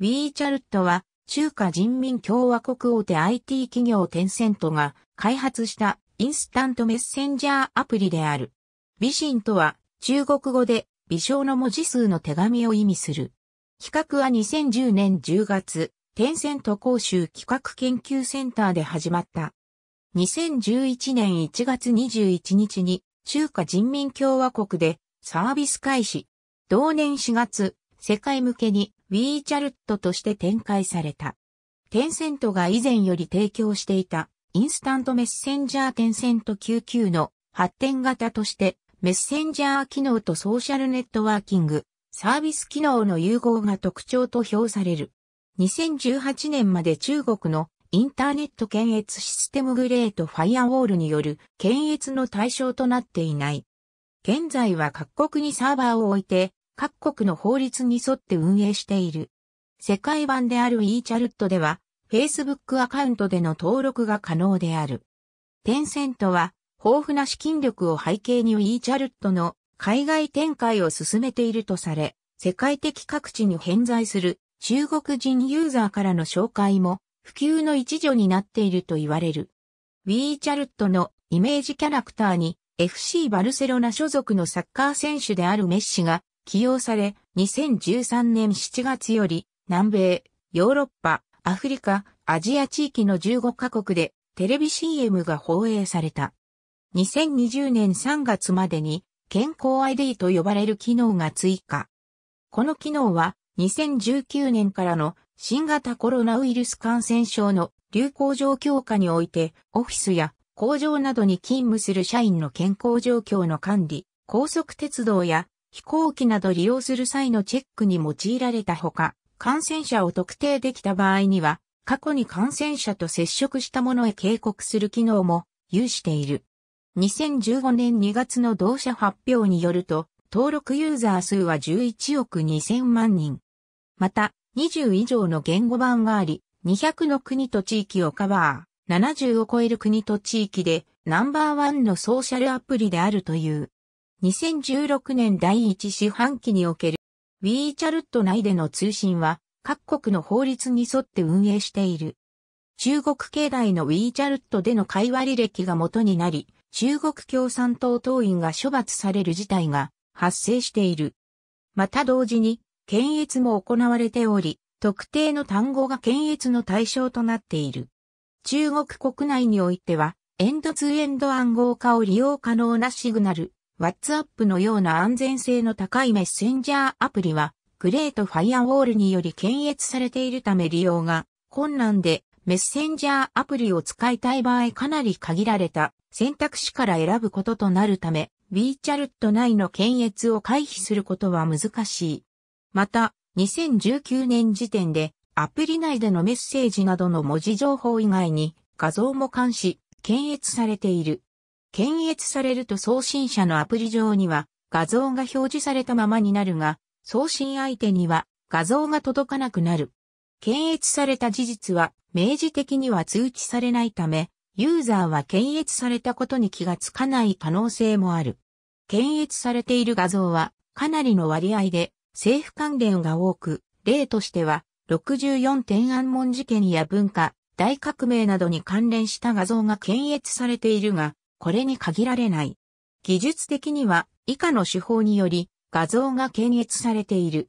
ウィーチャルットは、中華人民共和国大手 IT 企業テンセントが開発したインスタントメッセンジャーアプリである。微信とは、中国語で、微小の文字数の手紙を意味する。企画は2010年10月、テンセント広州企画研究センターで始まった。2011年1月21日に中華人民共和国でサービス開始。同年4月、世界向けにウィーチャルットとして展開された。テンセントが以前より提供していたインスタントメッセンジャーテンセント99の発展型としてメッセンジャー機能とソーシャルネットワーキングサービス機能の融合が特徴と評される。2018年まで中国のインターネット検閲システムグレートファイアウォールによる検閲の対象となっていない。現在は各国にサーバーを置いて各国の法律に沿って運営している。世界版である e チャルットでは、Facebook アカウントでの登録が可能である。テンセントは、豊富な資金力を背景に e チャルットの海外展開を進めているとされ、世界的各地に偏在する中国人ユーザーからの紹介も普及の一助になっていると言われる。ウィーチャルットのイメージキャラクターに FC バルセロナ所属のサッカー選手であるメッシが起用され、2013年7月より、南米、ヨーロッパ、アフリカ、アジア地域の15カ国でテレビ CM が放映された。2020年3月までに健康 ID と呼ばれる機能が追加。この機能は2019年からの新型コロナウイルス感染症の流行状況下においてオフィスや工場などに勤務する社員の健康状況の管理、高速鉄道や飛行機など利用する際のチェックに用いられたほか、感染者を特定できた場合には、過去に感染者と接触した者へ警告する機能も有している。2015年2月の同社発表によると、登録ユーザー数は11億2000万人。また、20以上の言語版があり、200の国と地域をカバー、70を超える国と地域でナンバーワンのソーシャルアプリであるという。2016年第1四半期における WeChat 内での通信は各国の法律に沿って運営している。中国境内の WeChat での会話履歴が元になり、中国共産党党員が処罰される事態が発生している。また同時に、検閲も行われており、特定の単語が検閲の対象となっている。中国国内においては、エンドツーエンド暗号化を利用可能なシグナル、WhatsApp のような安全性の高いメッセンジャーアプリは、グレートファイアウォールにより検閲されているため利用が困難で、メッセンジャーアプリを使いたい場合かなり限られた選択肢から選ぶこととなるため、ビーチャルット内の検閲を回避することは難しい。また、2019年時点で、アプリ内でのメッセージなどの文字情報以外に、画像も監視、検閲されている。検閲されると送信者のアプリ上には画像が表示されたままになるが、送信相手には画像が届かなくなる。検閲された事実は明示的には通知されないため、ユーザーは検閲されたことに気がつかない可能性もある。検閲されている画像はかなりの割合で政府関連が多く、例としては64天安門事件や文化、大革命などに関連した画像が検閲されているが、これに限られない。技術的には以下の手法により画像が検閲されている。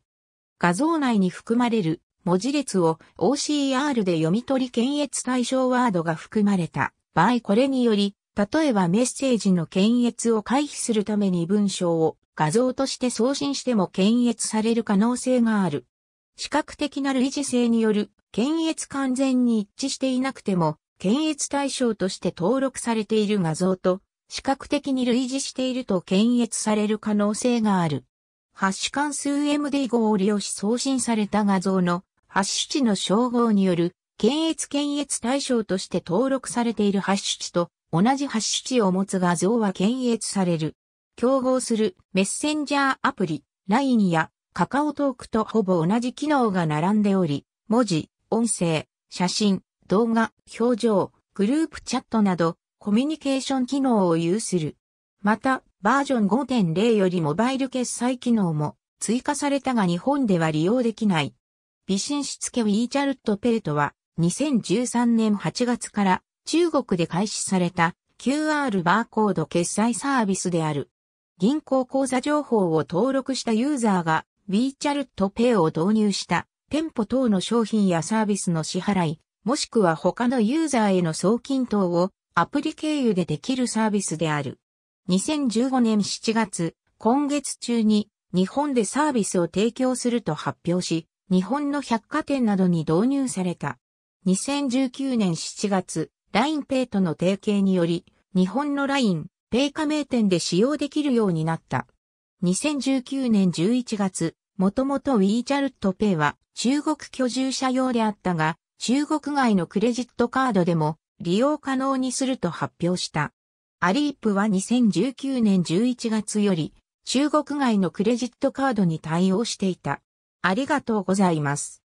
画像内に含まれる文字列を OCR で読み取り検閲対象ワードが含まれた場合これにより、例えばメッセージの検閲を回避するために文章を画像として送信しても検閲される可能性がある。視覚的な類似性による検閲完全に一致していなくても検閲対象として登録されている画像と、視覚的に類似していると検閲される可能性がある。ハッシュ関数 MD5 を利用し送信された画像のハッシュ値の称号による検閲検閲対象として登録されているハッシュ値と同じハッシュ値を持つ画像は検閲される。競合するメッセンジャーアプリ、LINE やカカオトークとほぼ同じ機能が並んでおり、文字、音声、写真、動画、表情、グループチャットなど、コミュニケーション機能を有する。また、バージョン5.0よりモバイル決済機能も追加されたが日本では利用できない。微信しつけ WeChat Pay とは2013年8月から中国で開始された QR バーコード決済サービスである。銀行口座情報を登録したユーザーが WeChat Pay を導入した店舗等の商品やサービスの支払い、もしくは他のユーザーへの送金等をアプリ経由でできるサービスである。2015年7月、今月中に日本でサービスを提供すると発表し、日本の百貨店などに導入された。2019年7月、LINEPay との提携により、日本の LINEPay 加盟店で使用できるようになった。2019年11月、もともと WeChat Pay は中国居住者用であったが、中国外のクレジットカードでも利用可能にすると発表した。アリープは2019年11月より中国外のクレジットカードに対応していた。ありがとうございます。